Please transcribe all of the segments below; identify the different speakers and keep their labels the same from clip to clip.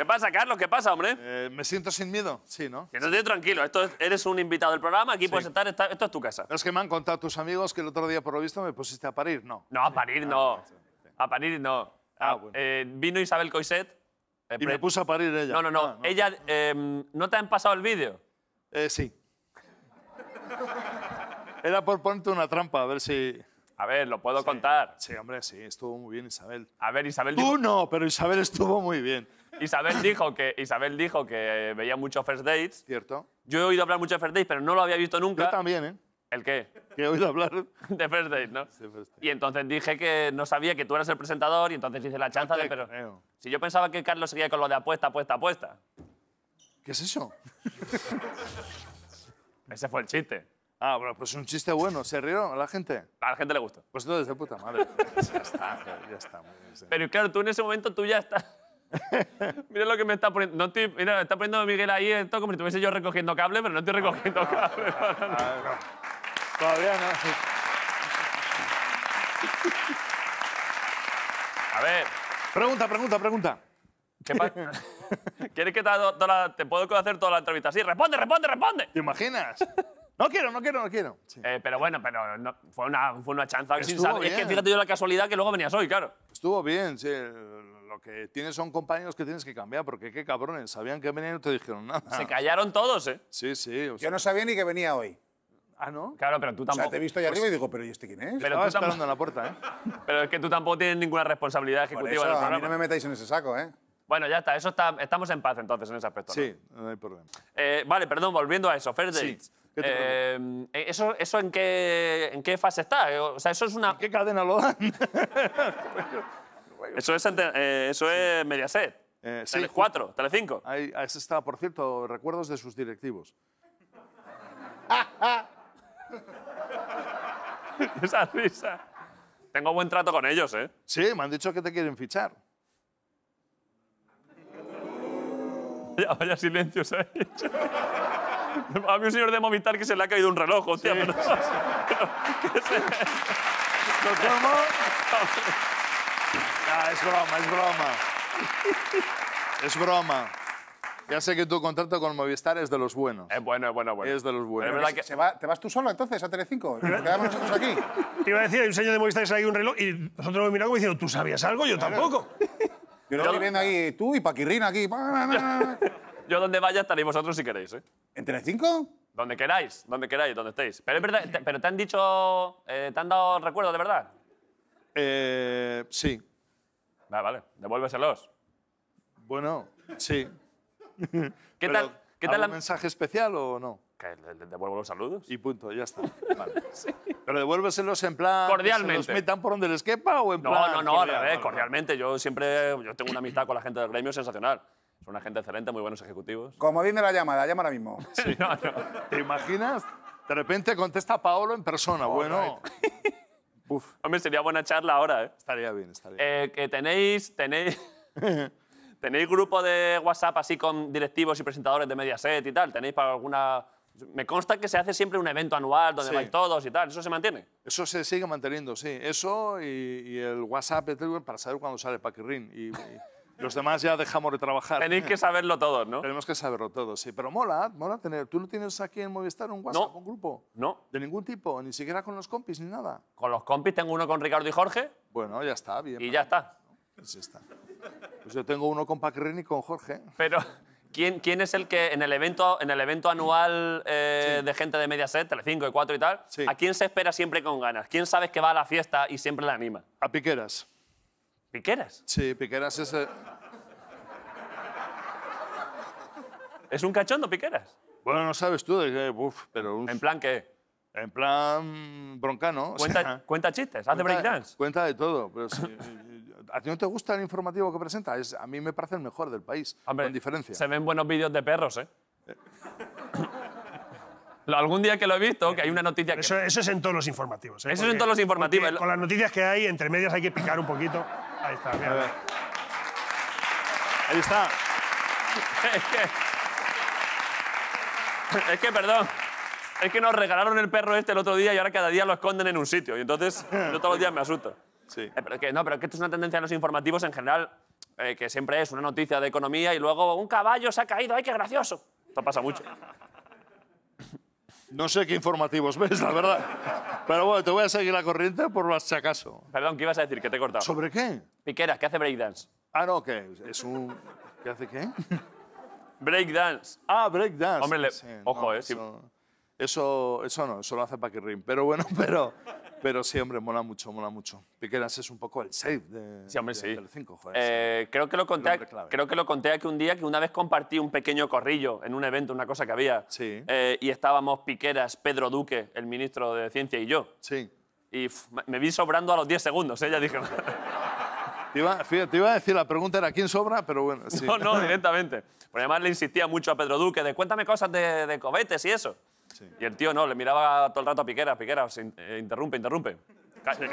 Speaker 1: ¿Qué pasa, Carlos? ¿Qué pasa, hombre? Eh, me siento sin miedo, sí, ¿no? Siéntate tranquilo, esto eres un invitado del programa, aquí puedes estar, esto es tu casa.
Speaker 2: Es que me han contado tus amigos que el otro día, por lo visto, me pusiste a parir, ¿no?
Speaker 1: No, a parir ah, no. A parir no. Ah, ah bueno. Eh, vino Isabel Coiset.
Speaker 2: Eh, y me puso a parir ella. No, no, no. Ah, ella, em, ¿no te han pasado el vídeo? sí. Era por ponerte una trampa, a ver si... A ver, lo puedo contar. Sí, hombre, sí, estuvo muy bien Isabel. A ver, Isabel... Tú no, pero Isabel estuvo muy bien.
Speaker 1: Isabel dijo que, Isabel dijo que veía mucho first dates. Cierto. Yo he oído hablar mucho de first dates, pero no lo había visto nunca. Yo también, ¿eh? ¿El qué? Que he oído hablar. De First Dates, ¿no? Sí, first Dates. Y entonces dije que no sabía que tú eras el presentador y entonces hice la chanza de. Pero si yo pensaba que Carlos seguía con lo de apuesta, apuesta, apuesta.
Speaker 2: ¿Qué es eso? Ese fue el chiste. Ah, bueno, pues es un chiste bueno. ¿Se rió a la gente? A la gente le gustó. Pues entonces, de puta madre. ya está, ya está.
Speaker 1: Pero claro, tú en ese momento tú ya estás mira lo que me está poniendo. mira, está poniendo Miguel ahí esto como si estuviese yo recogiendo cable, pero no estoy recogiendo ah, cable. Ah, ah,
Speaker 2: Todavía no. A ver. Pregunta, pregunta, pregunta.
Speaker 1: ¿Quieres que te, toda te puedo hacer toda la entrevista? Sí, responde, responde, responde. ¿Te
Speaker 2: imaginas? No quiero, no quiero, no quiero.
Speaker 1: Eh, pero bueno, pero fue, una, fue una chanza sin saber. Es que fíjate yo la casualidad que luego venías hoy, claro.
Speaker 2: Estuvo bien, sí lo que tienes son compañeros que tienes que cambiar, porque qué cabrones, sabían que venía y no te dijeron nada. Se callaron todos, ¿eh? Sí, sí. O sea. Yo no sabía ni que venía hoy. Ah, ¿no? Claro, pero tú tampoco. O sea, te he visto allá pues arriba y digo, pero ¿y este quién es? Pero Estaba esperando en la puerta, ¿eh? pero
Speaker 1: es que tú tampoco tienes ninguna responsabilidad ejecutiva eso, del programa. A mí no me
Speaker 2: metáis en ese saco, ¿eh?
Speaker 1: Bueno, ya está, eso está, estamos en paz entonces en ese aspecto. Sí, no, hay problema. Eh, vale, perdón, volviendo a eso, Fair sí. eh, ¿Eso, eso en, qué, en qué fase está? O sea, eso es una... qué cadena lo dan? Eso es, eh, eso es Mediaset.
Speaker 2: Eh, Tele 4, Tele 5. Ahí, está, por cierto, recuerdos de sus directivos. Esa risa.
Speaker 1: Tengo buen trato con ellos, ¿eh?
Speaker 2: Sí, me han dicho que te quieren fichar. Vaya, silencio se ha hecho.
Speaker 1: mí un señor de Movistar que se le ha caído un reloj, hostia. Pero, ¿Qué es?
Speaker 2: ¿Lo tomo? Ah, es broma, es broma. Es broma. Ya sé que tu contrato con Movistar es de los buenos. Es eh, bueno, es bueno, es bueno. Es de los buenos. que... ¿Te vas tú solo entonces a Telecinco? ¿Te quedamos nosotros aquí? Te iba a decir, hay un señor de Movistar que se un reloj y nosotros lo miramos diciendo, ¿tú sabías algo? Yo tampoco. Yo lo estoy viendo ahí tú y Paquirrina aquí.
Speaker 1: Yo donde vaya estaréis vosotros si queréis, ¿eh?
Speaker 2: ¿En Telecinco?
Speaker 1: Donde queráis, donde queráis, donde estéis. Pero es verdad, te, pero han dicho, eh, te han dado recuerdos, ¿de
Speaker 2: verdad? Eh, sí, Vale, ah, vale, devuélveselos. Bueno, sí. ¿Qué tal? ¿Qué tal mensaje especial o no? Que devuelvo los saludos. Y punto, ya está. Vale. sí. Pero devuélveselos en plan. Cordialmente. los metan por donde les quepa o en plan.? No, no, no,
Speaker 1: cordialmente. Yo siempre. Yo tengo una amistad con la gente del gremio sensacional. Son una gente excelente, muy buenos ejecutivos.
Speaker 2: Como viene la llamada, llama ahora mismo. Sí. no, ¿Te imaginas? De repente contesta Paolo en persona. bueno.
Speaker 1: Hombre, sería buena charla ahora, ¿eh? Estaría bien, estaría eh, bien. que tenéis, tenéis, tenéis grupo de WhatsApp así con directivos y presentadores de Mediaset y tal. ¿Tenéis para alguna...? Me consta que se hace siempre un evento anual donde vais todos y tal. ¿Eso se mantiene?
Speaker 2: Eso se sigue manteniendo, sí. Eso y, el WhatsApp para saber cuándo sale Paquirrin. y... Los demás ya dejamos de trabajar. Tenéis que saberlo todos, ¿no? Tenemos que saberlo todos, sí. Pero mola, mola tener. ¿Tú no tienes aquí en Movistar un WhatsApp, no, un grupo? No. De ningún tipo, ni siquiera con los compis, ni nada. Con los compis tengo uno con Ricardo y Jorge. Bueno, ya está, bien. Y ya está. Pues ya está. Pues yo tengo uno con Paquirrini y con Jorge.
Speaker 1: Pero, ¿Quién, ¿Quién, es el que en el evento, en el evento anual eh, de gente de Mediaset, Telecinco y Cuatro y tal, a quién se espera siempre con ganas? ¿Quién sabes que va a la fiesta y siempre la anima? A Piqueras. ¿Piqueras? Sí, Piqueras es... Eh.
Speaker 2: ¿Es un cachondo, Piqueras? Bueno, no sabes tú de qué, pero... ¿En plan qué? En plan broncano. Cuenta, cuenta chistes, hace breakdance. Cuenta de todo. Pero si, eh, ¿A ti no te gusta el informativo que presenta? a mí me parece el mejor del país,
Speaker 1: con diferencia. Se ven buenos vídeos de perros, ¿eh? eh. Algún día que lo he visto, que hay una noticia que... Eso, es en todos los informativos. Eso es en todos los informativos. Con las noticias que hay, entre medias hay que picar un poquito. Ahí está, Ahí está. Es que, es que, perdón, es que nos regalaron el perro este el otro día y ahora cada día lo esconden en un sitio. Y entonces yo todos los días me asusto. Sí. Eh, pero que, no, pero que esto es una tendencia en los informativos en general, eh, que siempre es una noticia de economía y luego un caballo se ha caído, ¡ay, qué gracioso! Esto pasa mucho.
Speaker 2: No sé qué informativos ves, la verdad. Pero bueno, te voy a seguir la corriente por si acaso. Perdón, ¿qué ibas a decir? Que te he cortado. ¿Sobre qué? Piqueras, que hace breakdance. Ah, no, que es un... ¿Qué hace qué? Breakdance. Ah, breakdance. Hombre, ojo, ¿eh? Eso... eso... no, eso lo hace Paquirrin. Pero bueno, pero pero sí, hombre, mola mucho, mola mucho. Piqueras es un poco el save de,
Speaker 1: eh, creo, que lo conté, creo que lo conté aquí un día que una vez compartí un pequeño corrillo en un evento, una cosa que había. Sí. Eh, y estábamos Piqueras, Pedro Duque, el ministro de Ciencia y yo. Sí. Y me vi sobrando a los 10 segundos, ella ¿eh? dije.
Speaker 2: Te iba, a decir, la pregunta era quién sobra, pero bueno. No, no,
Speaker 1: directamente. Pero además le insistía mucho a Pedro Duque de cuéntame cosas de, de cohetes y eso. Y el tío no, le miraba todo el rato a Piqueras, Piqueras, eh, interrumpe, interrumpe.
Speaker 2: Calle.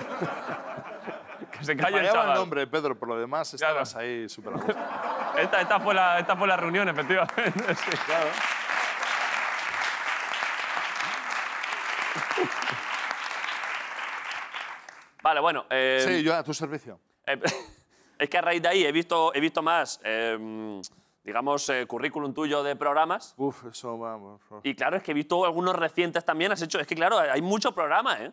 Speaker 2: que se calle el chaval. el nombre, Pedro, por lo demás estabas ahí súper
Speaker 1: esta, esta, fue la, esta fue la reunión, efectivamente. Sí. Claro. Vale, bueno. Eh, sí, yo a tu servicio. Em, es que a raíz de ahí he visto, he visto más em, digamos, eh, currículum tuyo de programas. Uf, eso vamos. Y claro, es que he visto algunos recientes también, has hecho, es que claro, hay muchos programas, ¿eh?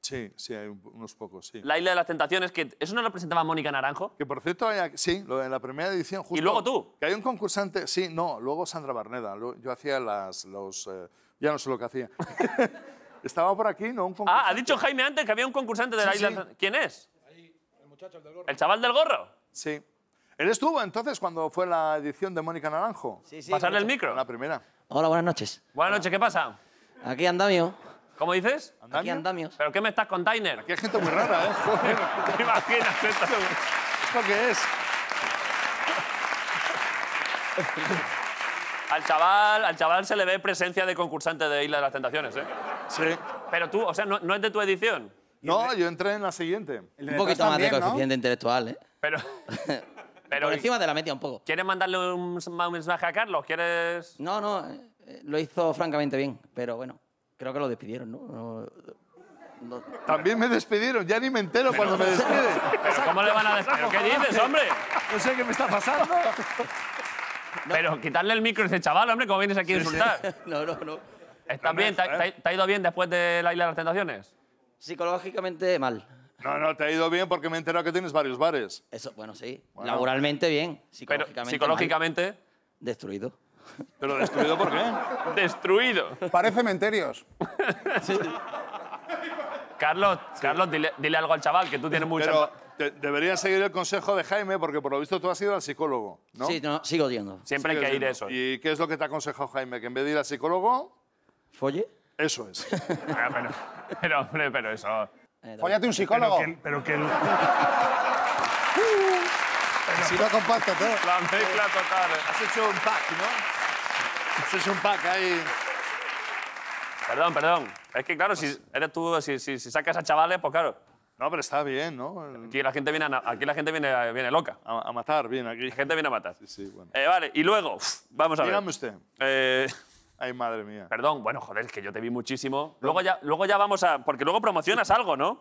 Speaker 2: Sí, sí, hay unos pocos, sí. La
Speaker 1: Isla de las Tentaciones, que eso no lo presentaba Mónica Naranjo. Que por cierto,
Speaker 2: sí, en la primera edición
Speaker 1: justo... Y luego tú.
Speaker 2: Que hay un concursante, sí, no, luego Sandra Barneda. Yo hacía las, los... Eh, ya no sé lo que hacía. Estaba por aquí, ¿no? ah, ha dicho
Speaker 1: Jaime antes que había un concursante de la Isla... ¿Quién es? el muchacho, del gorro. ¿El chaval del gorro?
Speaker 2: Sí. Él estuvo entonces cuando fue la edición de Mónica Naranjo. Sí, sí. Pasarle el micro. La primera. Hola, buenas noches. Buenas noches, ¿qué pasa? Aquí andamio.
Speaker 1: ¿Cómo dices? Aquí andamios. ¿Pero qué me estás, container? Aquí hay gente muy rara, ¿eh? Imagínate esto? qué es? Al chaval, al chaval se le ve presencia de concursante de Isla de las Tentaciones, ¿eh? Sí. Pero tú, o sea, no, es de tu edición.
Speaker 2: No, yo entré en la siguiente. Un poquito más de coeficiente intelectual, ¿eh?
Speaker 1: Pero... por encima de la media un poco. ¿Quieres mandarle un mensaje a Carlos? ¿Quieres...? No, no,
Speaker 2: eh, lo hizo francamente bien, pero bueno, creo que lo despidieron, ¿no? También me despidieron, ya ni me entero cuando me despiden. ¿Cómo le van a despedir? ¿Qué dices, hombre? No sé qué me está pasando.
Speaker 1: Pero quitarle el micro a ese chaval, hombre, ¿cómo vienes aquí a insultar? No, no, no. ¿Estás bien? te ha ido bien después de la Isla de las Tentaciones?
Speaker 2: Psicológicamente mal. No, no, te ha ido bien porque me he enterado que tienes varios bares. Eso, bueno, sí. Laboralmente bien, psicológicamente. psicológicamente. Destruido. ¿Pero destruido por qué? destruido. Parece cementerios. Carlos, Carlos dile, algo al chaval, que tú tienes mucho. Pero deberías seguir el consejo de Jaime, porque por lo visto tú has ido al psicólogo, ¿no? Sí, no, sigo yendo. Siempre hay que ir eso. ¿Y qué es lo que te ha aconsejado Jaime? ¿Que en vez de ir al psicólogo. ¿Folle? Eso es. Ah, pero, pero, pero eso. Eh, Fóllate un psicólogo. Pero que, pero que el... si no comparto todo. La mezcla total. Has hecho un pack, ¿no? Has hecho un pack ahí.
Speaker 1: Perdón, perdón. Es que, claro, si pues- eres tú, si, sacas a chavales, pues claro. No, pero está bien, ¿no? Aquí la gente viene, aquí la gente viene, viene loca. A, matar, bien, aquí. La gente viene a matar. Sí, sí, bueno. Eh,
Speaker 2: vale, y luego,
Speaker 1: vamos a ver. Dígame usted. Eh... Ay, madre mía. Perdón, bueno, joder, es que yo te vi muchísimo. Luego ya, luego ya vamos a... Porque luego promocionas algo, ¿no?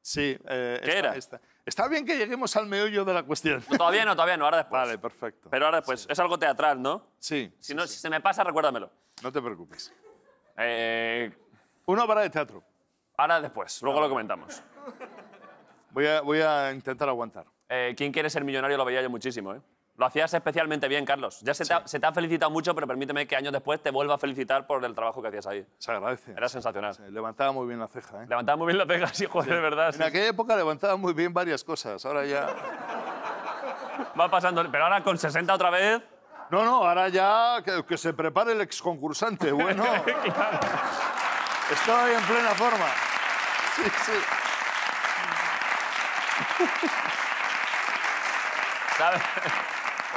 Speaker 1: Sí. Eh, ¿Qué era? Está
Speaker 2: bien que lleguemos al meollo de la cuestión.
Speaker 1: todavía no, todavía no, ahora después. Vale, perfecto. Pero ahora después. Es algo teatral, ¿no? Sí. Si, no, se me pasa, recuérdamelo. No te preocupes. Eh... Una obra de teatro. Ahora después, luego lo comentamos. Voy
Speaker 2: a, voy a intentar aguantar.
Speaker 1: Eh, ¿Quién quiere ser millonario? Lo veía yo muchísimo, ¿eh? Lo hacías especialmente bien, Carlos. Ya se, te ha, felicitado mucho, pero permíteme que años después te vuelva a felicitar por el trabajo que hacías ahí. Se agradece. Era sensacional. levantaba muy bien la ceja, ¿eh? Levantaba muy bien la ceja, sí, joder, de verdad. En aquella
Speaker 2: época levantaba muy bien varias cosas, ahora ya...
Speaker 1: Va pasando, pero ahora con 60 otra vez...
Speaker 2: No, no, ahora ya que, se prepare el exconcursante, bueno. claro. Estoy en plena forma. Sí, sí.
Speaker 1: ¿Sabes?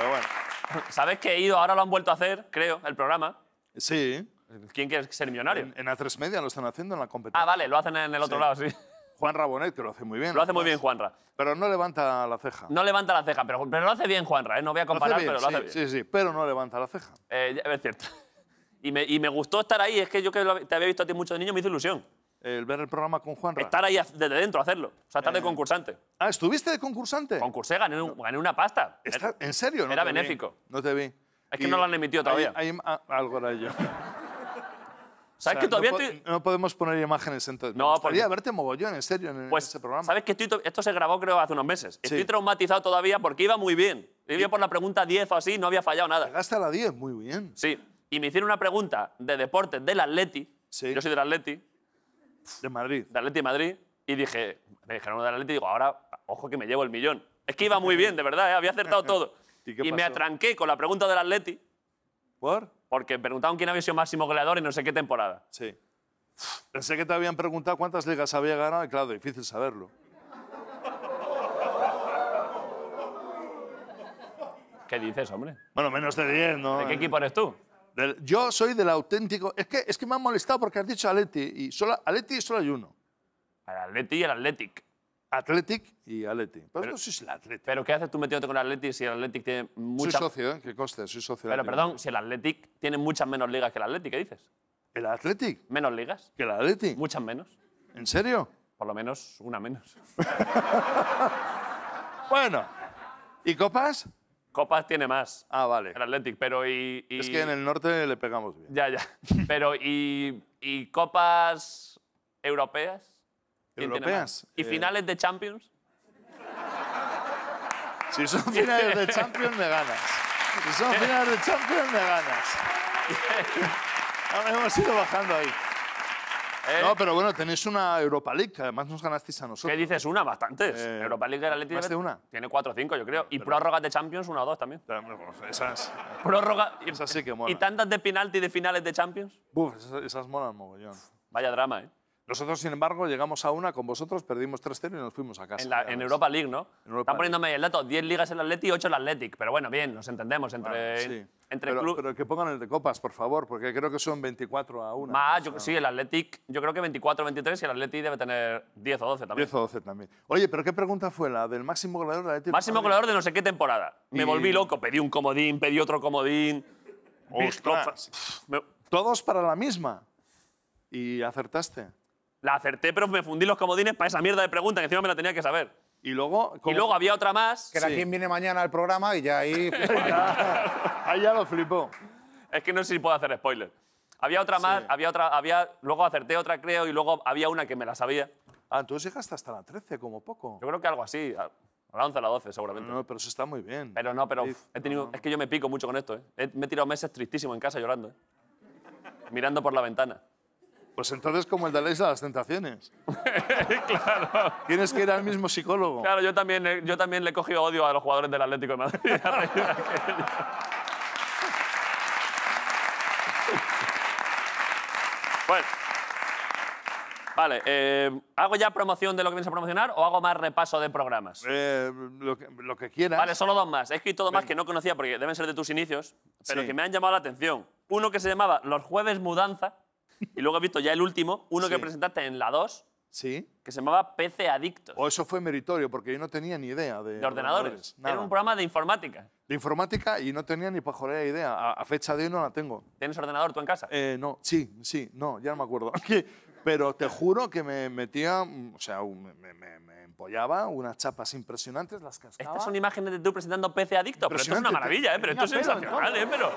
Speaker 1: bueno. ¿Sabes que he ido? Ahora lo han vuelto a hacer, creo, el programa. Sí. ¿Quién quiere ser millonario? En,
Speaker 2: A3 Media lo están haciendo en la competencia. Ah, vale, lo hacen en el otro lado, sí. Juan Rabonet, que lo hace
Speaker 1: muy bien. Lo hace muy bien Juanra. Pero
Speaker 2: no levanta la ceja. No
Speaker 1: levanta la ceja, pero, lo hace bien Juan ¿eh? No voy a comparar, pero lo hace bien. Sí, sí, pero
Speaker 2: no levanta la ceja.
Speaker 1: Eh, es cierto. Y me, y me, gustó estar ahí, es que yo que te había visto a ti mucho de niño me hizo ilusión el ver el programa con Juan. Estar ahí desde dentro, hacerlo. O
Speaker 2: sea, estar de eh, concursante. Ah, ¿estuviste de concursante? Concursé, gané, una pasta. ¿En serio? Era benéfico. No te vi. Es que no lo han emitido todavía. Hay, algo era yo.
Speaker 1: ¿Sabes que todavía no,
Speaker 2: no, podemos poner imágenes entonces. No, Me verte mogollón, en serio, en pues, ese programa.
Speaker 1: ¿Sabes que esto se grabó creo hace unos meses? Estoy traumatizado todavía porque iba muy bien. Iba por la pregunta 10 o así, no había fallado nada. Llegaste a la 10, muy bien. Sí. Y me hicieron una pregunta de deporte del Atleti. Sí. Yo soy del Atleti de Madrid. De Atleti de Madrid. Y dije, me dijeron de Atleti y digo, ahora, ojo que me llevo el millón. Es que iba muy bien, de verdad, ¿eh? había acertado todo. y, me atranqué con la pregunta del Atleti. ¿Por? Porque preguntaban quién había sido máximo goleador en no sé qué
Speaker 2: temporada. Sí. Pensé que te habían preguntado cuántas ligas había ganado y claro, difícil saberlo. ¿Qué dices, hombre? Bueno, menos de 10, ¿no? ¿De qué equipo eres tú? yo soy del auténtico. Es que, es que me han molestado porque has dicho Atleti, Y solo, y solo hay uno. El Atleti y el Athletic. Athletic y Atleti.
Speaker 1: Pero, pero es el Athletic. Pero ¿qué haces tú metiéndote con el Atleti si el Athletic tiene muchas... Soy socio, ¿eh? que coste, soy socio. Pero perdón, si el Athletic tiene muchas menos ligas que el Atleti, ¿qué dices? ¿El Athletic? Menos ligas. ¿Que el Athletic? Muchas menos. ¿En serio? Por lo menos una menos. bueno.
Speaker 2: ¿Y copas?
Speaker 1: Copas tiene más. Ah, vale. El Athletic, pero y, y... Es que en el
Speaker 2: norte le pegamos bien.
Speaker 1: Ya, ya. Pero y, y copas europeas. ¿Europeas? ¿Y eh. finales de Champions?
Speaker 2: Si son finales de Champions, me ganas. Si son finales de Champions, me ganas. hemos ido bajando ahí. ¿Eh? No, pero bueno, tenéis una Europa League, que además nos ganasteis a nosotros. ¿Qué dices? Una, bastantes. Eh, Europa League del Atlético. de una.
Speaker 1: Tiene cuatro o cinco, yo creo. Y prórrogas de Champions, una o dos también. Pero,
Speaker 2: pues, esas.
Speaker 1: Prórrogas. Esas sí que molan. ¿Y tantas de penalti de finales de Champions?
Speaker 2: Buf, esas, esas molan mogollón. Vaya drama, ¿eh? Nosotros, sin embargo, llegamos a una con vosotros, perdimos 3-0 y nos fuimos a casa. En, Europa League, ¿no? Está
Speaker 1: poniéndome el dato, 10 ligas el Atleti y 8 el Athletic, pero bueno, bien, nos
Speaker 2: entendemos entre... Vale, sí. entre pero, que pongan el de Copas, por favor, porque creo que son 24 a 1. Más, sí,
Speaker 1: el Athletic, yo creo que 24 23 y el Atleti debe tener 10 o 12 también. 10 o
Speaker 2: 12 también. Oye, pero ¿qué pregunta fue la del máximo goleador del Athletic? Máximo ah, goleador
Speaker 1: de no sé qué temporada. Me volví loco, pedí un
Speaker 2: comodín, pedí otro comodín. Ostras. Pff, Todos para la misma. Y acertaste.
Speaker 1: La acerté, pero me fundí los comodines para esa mierda de pregunta que encima me la tenía que saber. Y luego, y luego había otra más. Que era viene
Speaker 2: mañana al programa y ya ahí. ahí ya lo flipó.
Speaker 1: Es que no sé si puedo hacer spoiler. Había otra más, había otra, había, luego acerté otra, creo, y luego había una que me la sabía.
Speaker 2: Ah, entonces llegaste hasta la 13,
Speaker 1: como poco. Yo creo que algo así, a la 11, a la 12, seguramente. No, pero eso está muy bien. Pero no, pero he tenido, es que yo me pico mucho con esto, ¿eh? Me he tirado meses tristísimo en casa llorando, ¿eh? Mirando por la ventana.
Speaker 2: Pues entonces como el de la isla las tentaciones.
Speaker 1: claro. Tienes que
Speaker 2: ir al mismo psicólogo. Claro,
Speaker 1: yo también, eh, yo también le he cogido odio a los jugadores del Atlético de Madrid. bueno. Vale, eh, ¿hago ya promoción de lo que vienes a promocionar o hago más repaso de programas?
Speaker 2: Eh, lo, que, quieras. Vale, solo
Speaker 1: dos más. He escrito dos más que no conocía porque deben ser de tus inicios, pero que me han llamado la atención. Uno que se llamaba Los Jueves Mudanza. Y luego he visto ya el último, uno que presentaste en la 2, ¿Sí? que se llamaba PC adicto
Speaker 2: O oh, eso fue meritorio, porque yo no tenía ni idea de... De ordenadores. Era un
Speaker 1: programa de informática.
Speaker 2: De informática y no tenía ni pajolera idea. A, fecha de hoy no la tengo. ¿Tienes ordenador tú en casa? Eh, no, sí, sí, no, ya no me acuerdo. Pero te juro que me metía, o sea, me, me, me empollaba unas chapas impresionantes, las cascaba. Estas son
Speaker 1: imágenes de tú presentando PC adicto
Speaker 2: pero esto es una maravilla, ¿eh? Pero esto es sensacional, ¿eh? Pero...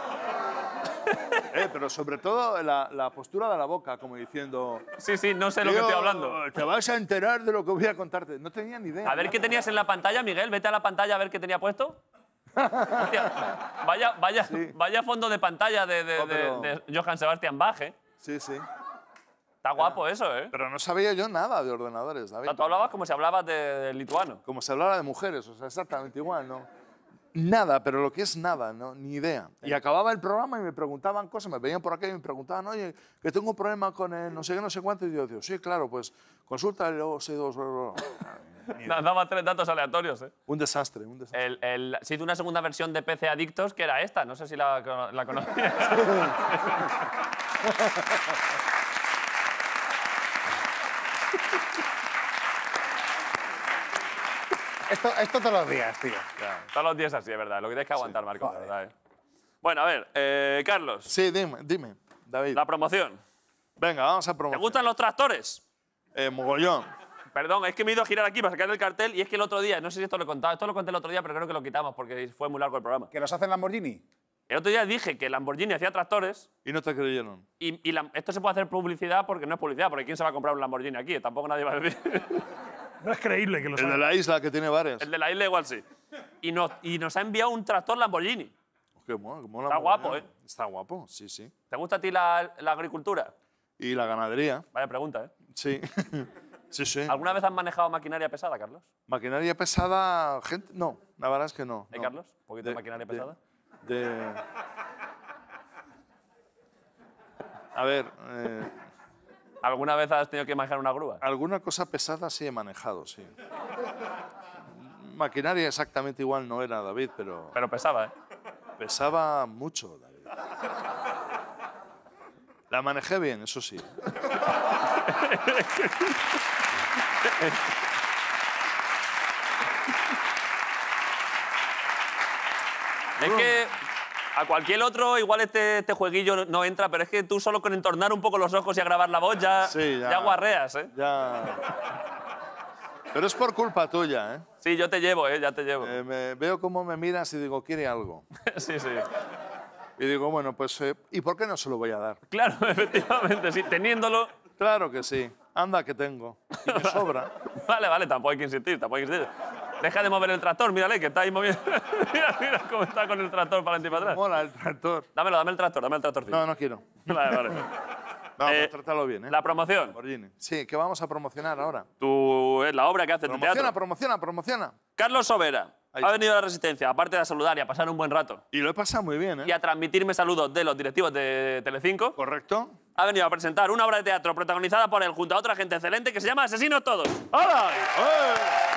Speaker 2: Eh, pero sobre todo la, la, postura de la boca, como diciendo... Sí, sí, no sé lo que estoy hablando. Te vas a enterar de lo que voy a contarte. No tenía ni idea. A ver qué
Speaker 1: tenías en la pantalla, Miguel. Vete a la pantalla a ver qué tenía puesto. vaya, vaya, vaya fondo de pantalla de, de, oh, Johann Sebastian Bach, eh.
Speaker 2: Sí, sí. Está guapo eso, ¿eh? Pero no sabía yo nada de ordenadores, David. tú hablabas como si hablabas de, de lituano. Como si hablara de mujeres, o sea, exactamente igual, ¿no? nada, pero lo que es nada, ¿no? ni idea. Y acababa el programa y me preguntaban cosas, me venían por aquí y me preguntaban, oye, que tengo un problema con el no sé qué, no sé cuánto. Y yo digo, sí, claro, pues consulta el oc
Speaker 1: Daba tres datos aleatorios, ¿eh?
Speaker 2: Un desastre, un
Speaker 1: desastre. se hizo una segunda versión de PC Adictos que era esta, no sé si la, la conocías.
Speaker 2: Esto, todos los días, tío.
Speaker 1: todos los días así, es verdad. Lo que tienes que aguantar, Marco, eh? Bueno, a ver, eh, Carlos,
Speaker 2: Sí, dime, dime,
Speaker 1: David. la promoción.
Speaker 2: Venga, vamos a ¿Te gustan
Speaker 1: los tractores?
Speaker 2: Eh, mogollón. Perdón, es que
Speaker 1: me he ido a girar aquí para sacar el cartel y es que el otro día, no sé si esto lo he contado, esto lo conté el otro día, pero creo que lo quitamos porque fue muy largo el programa. ¿Que nos hacen Lamborghini? El otro día dije que Lamborghini hacía tractores Y no te creyeron. y, esto se puede hacer publicidad porque no es publicidad, porque ¿quién se va a comprar un Lamborghini aquí? Tampoco nadie va a decir.
Speaker 2: No es creíble que lo El de la isla, que tiene varias. El
Speaker 1: de la isla igual sí. Y nos, y nos ha enviado un tractor Lamborghini.
Speaker 2: Qué mola, Está guapo, ¿eh?
Speaker 1: Está guapo, sí, sí. ¿Te gusta a ti la, agricultura?
Speaker 2: Y la ganadería. Vaya pregunta, ¿eh? Sí. sí, sí.
Speaker 1: ¿Alguna vez has manejado maquinaria pesada,
Speaker 2: Carlos? ¿Maquinaria pesada? Gente? No, la verdad es que no. ¿Eh, Carlos? ¿Un poquito de, maquinaria pesada? De... A ver, eh, ¿Alguna vez has tenido que manejar una grúa? Alguna cosa pesada sí he manejado, sí. Maquinaria exactamente igual no era, David, pero... Pero pesaba, ¿eh? Pesaba mucho, David. La manejé bien, eso sí. es que
Speaker 1: a cualquier otro, igual este, este, jueguillo no entra, pero es que tú solo con entornar un poco los
Speaker 2: ojos y agravar la voz ya, ya. guarreas, ¿eh? Pero es por culpa tuya, ¿eh? Sí, yo te llevo, ¿eh? Ya te llevo. Eh, me, veo cómo me miras y digo, quiere algo. sí, sí. Y digo, bueno, pues, eh, ¿y por qué no se lo voy a dar? Claro, efectivamente, sí, teniéndolo. Claro que sí. Anda que tengo. Y sobra. vale, vale, tampoco hay que
Speaker 1: insistir, tampoco hay que insistir. Deja de mover el tractor, mírale, que está ahí moviendo. mira, cómo está con el tractor para adelante y para atrás. Mola el tractor. Dámelo, dame el tractor, dame el tractor. No, no
Speaker 2: quiero. Vale, vale. Vamos a eh, tratarlo bien, ¿eh? La promoción. Sí, ¿qué vamos a promocionar ahora?
Speaker 1: Tú, es eh, la obra que hace tu teatro. Promociona,
Speaker 2: promociona, promociona.
Speaker 1: Carlos Sobera. Ha venido a la Resistencia, aparte de saludar y a pasar un buen rato. Y lo he pasado muy bien, ¿eh? Y a transmitirme saludos de los directivos de Telecinco. Correcto. Ha venido a presentar una obra de teatro protagonizada por él junto a otra gente excelente que se llama Asesinos Todos. ¡Hola! ¡Hola!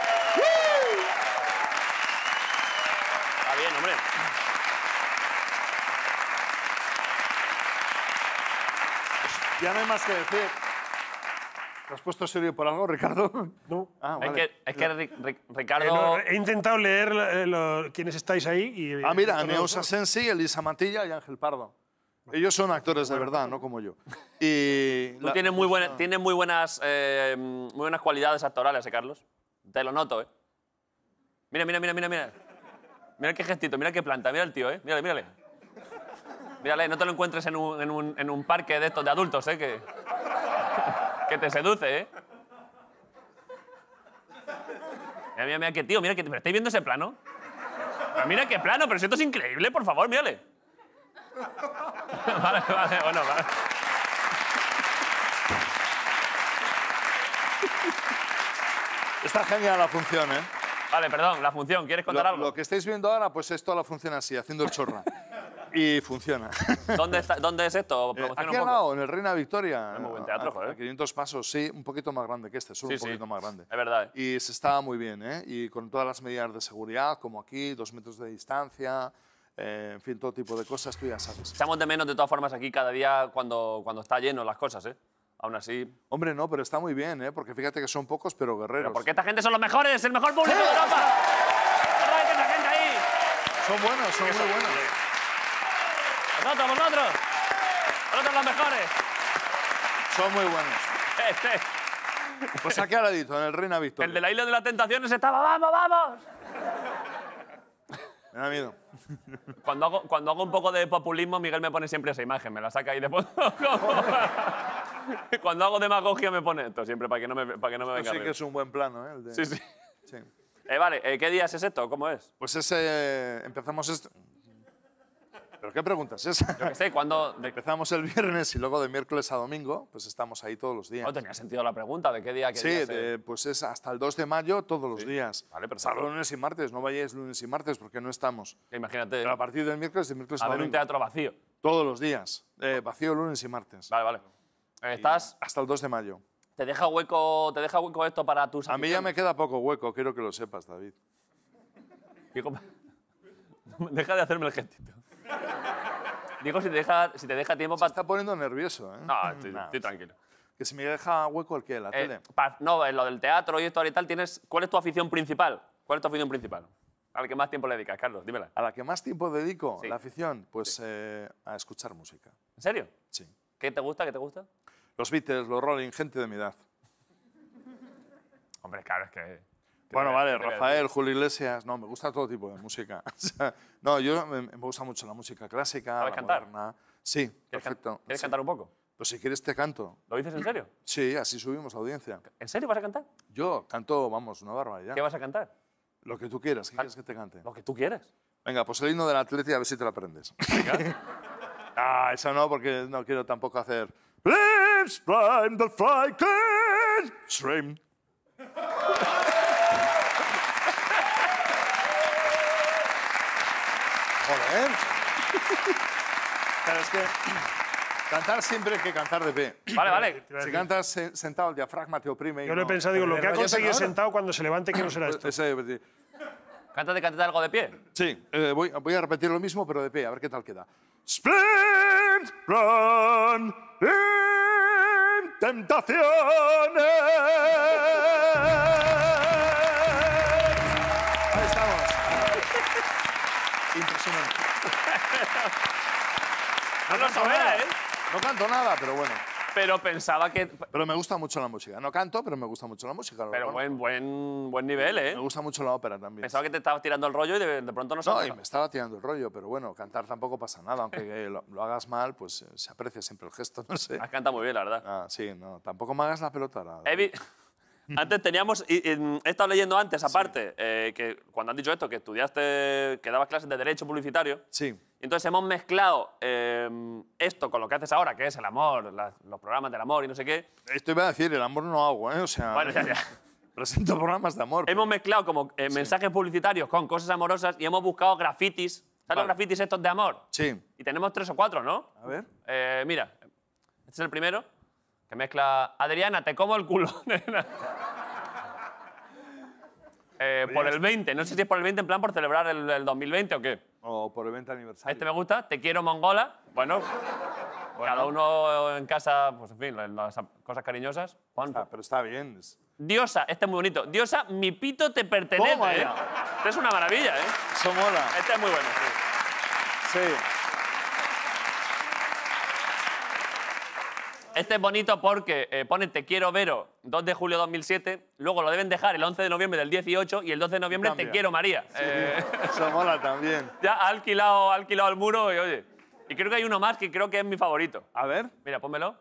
Speaker 2: Ya no hay más que decir. ¿Te has puesto serio por algo, Ricardo? No. Ah, vale.
Speaker 1: Es que, Ricardo... Eh,
Speaker 2: he intentado leer eh, quienes estáis ahí y... Ah, mira, Neosa Sensi, Elisa Matilla y Ángel Pardo. Ellos son actores de verdad, no como yo. Y muy buena-
Speaker 1: ah. muy, buenas, eh, muy buenas cualidades actorales, ¿eh, Carlos? Te lo noto, ¿eh? Mira, mira, mira, mira, mira. Mira qué gestito, mira qué planta, mira el tío, ¿eh? Mírale, mírale. Mírale, no te lo encuentres en un, parque de estos de adultos, ¿eh? Que, te seduce, ¿eh? Mira, mira, mira que tío, mira que... ¿Pero estáis viendo ese plano? mira qué plano, pero si esto es increíble, por favor, mírale.
Speaker 2: vale,
Speaker 1: vale, bueno, vale.
Speaker 2: Está genial la función, ¿eh? Vale, perdón, la función. ¿Quieres contar algo? Lo que estáis viendo ahora, pues esto la función así, haciendo el chorra. y funciona. ¿Dónde, ¿Dónde, es esto? Eh, aquí lado, en el Reina Victoria. 500 ah, pasos, sí, un poquito más grande que este, solo un poquito más grande. Es verdad. Eh. Y se está muy bien, ¿eh? Y con todas las medidas de seguridad, como aquí, dos metros de distancia, eh, en fin, todo tipo de cosas, tú ya sabes. Estamos de menos,
Speaker 1: de todas formas, aquí cada día cuando, cuando está lleno las cosas,
Speaker 2: ¿eh? Aún así. Hombre, no, pero está muy bien, ¿eh? Porque fíjate que son pocos, pero guerreros. Pero porque
Speaker 1: esta gente son los mejores, el mejor público de Europa.
Speaker 2: Son buenos, son muy buenos.
Speaker 1: ¡Vosotros, vosotros! ¡Vosotros los mejores!
Speaker 2: Son muy buenos. Este. Pues aquí he dicho, en el Reina Victoria. El de la Isla de las Tentaciones estaba ¡Vamos, vamos! Me da miedo.
Speaker 1: Cuando hago, cuando hago un poco de populismo, Miguel me pone siempre esa imagen, me la saca ahí de cuando hago demagogia me pone esto siempre, para que no me, para que no me venga Sí que es
Speaker 2: un buen plano, ¿eh? Sí, sí. Eh, vale, eh, ¿qué días es esto? ¿Cómo es? Pues ese, empezamos esto. ¿Pero qué preguntas es esa? Yo sé, cuando... Empezamos el viernes y luego de miércoles a domingo, pues estamos ahí todos los días. No tenía sentido la pregunta, ¿de qué día? Qué sí, eh? pues es hasta el 2 de mayo todos los días. Vale, pero... lunes y martes, no vayáis lunes y martes porque no estamos. Imagínate. Pero a partir del miércoles, y miércoles a, a ver un teatro vacío. Todos los días, eh, vacío lunes y martes. Vale, vale. ¿Estás? hasta el 2 de mayo.
Speaker 1: ¿Te deja hueco, te deja hueco esto para tus A mí ya me
Speaker 2: queda poco hueco, quiero que lo sepas, David. Deja de hacerme el gentito. Digo, si te deja, si te deja tiempo para... está poniendo nervioso, ¿eh? No, mm. estoy, tranquilo. Que si me deja hueco el la eh, tele.
Speaker 1: no, en lo del teatro y esto y tal, tienes... ¿cuál es tu afición principal? ¿Cuál es tu afición principal? ¿A la que más tiempo le dedicas, Carlos? Dímela.
Speaker 2: ¿A la que más tiempo dedico la afición? Pues eh, a escuchar música. ¿En serio? Sí.
Speaker 1: ¿Qué te gusta? ¿Qué te gusta?
Speaker 2: Los Beatles, los Rolling, gente de mi edad. Hombre, claro, es que bueno, vale, Rafael, Julio Iglesias, no, me gusta todo tipo de música. no, yo me, gusta mucho la música clásica, cantar? Sí, perfecto. ¿Quieres cantar un poco? Pues si quieres te canto. ¿Lo dices en serio? Sí, así subimos la audiencia. ¿En serio vas a cantar? Yo canto, vamos, una barbaridad. ¿Qué vas a cantar? Lo que tú quieras, ¿qué ah, quieres que te cante? Lo que tú quieras. Venga, pues el himno del Atleti a ver si te lo aprendes. ah, eso no, porque no quiero tampoco hacer... Joder. es que cantar siempre hay que cantar de pie. Vale, vale. Si cantas sentado, el diafragma te oprime. Yo lo he pensado, digo, lo que ha conseguido sentado cuando se levante, que no será esto?
Speaker 1: canta de cantar algo de pie.
Speaker 2: Sí, eh, voy, a repetir lo mismo, pero de pie, a ver qué tal queda. split Impresionante. no, lo sabía, ¿eh? No canto nada, pero bueno. Pero pensaba que... Pero me gusta mucho la música. No canto, pero me gusta mucho la música. Pero buen, buen, buen nivel, ¿eh? Me gusta mucho la ópera también. Pensaba que
Speaker 1: te estabas tirando el rollo y de, pronto no No, y me
Speaker 2: estaba tirando el rollo, pero bueno, cantar tampoco pasa nada. Aunque lo, hagas mal, pues eh, se aprecia siempre el gesto, no sé. Has
Speaker 1: cantado muy bien, la verdad.
Speaker 2: Ah, sí, no. Tampoco me hagas la pelota ahora.
Speaker 1: Antes teníamos, mm, he estado leyendo antes, aparte, eh, que cuando han dicho esto, que estudiaste, que dabas clases de Derecho Publicitario. Sí. Entonces hemos mezclado eh, esto con lo que haces ahora, que es el amor, los programas del amor y no sé qué.
Speaker 2: Esto iba a decir, el amor no hago, ¿eh? O sea... Bueno, ya, ya. presento programas de amor.
Speaker 1: Hemos mezclado como eh, mensajes publicitarios con cosas amorosas y hemos buscado grafitis. ¿Sabes los grafitis estos de amor? Sí. Y tenemos tres o cuatro, ¿no? A ver. Eh, mira, este es el primero mezcla. Adriana, te como el culo. Eh, por el 20. No sé si es por el 20 en plan por celebrar el, 2020 o qué. O por el 20 aniversario. Este me gusta. Te quiero, mongola. Bueno. Cada uno en casa, pues en fin, las cosas cariñosas. pero está bien. Diosa, este es muy bonito. Diosa, mi pito te pertenece. ¿eh? Este es una maravilla, ¿eh? Eso mola. Este es muy bueno. sí. Este es bonito porque eh, pone Te quiero Vero 2 de julio 2007, luego lo deben dejar el 11 de noviembre del 18 y el 12 de noviembre Te quiero María. Eh,
Speaker 2: eso mola también.
Speaker 1: Ya ha alquilado, alquilado el muro y oye. Y creo que hay uno más que creo que es mi favorito. A ver. Mira, pónmelo.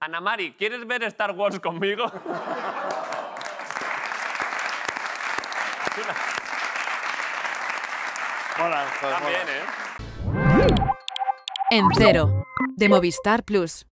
Speaker 1: Ana Mari, ¿quieres ver Star Wars conmigo?
Speaker 2: mola, También, ¿eh?
Speaker 1: En cero, de Movistar Plus.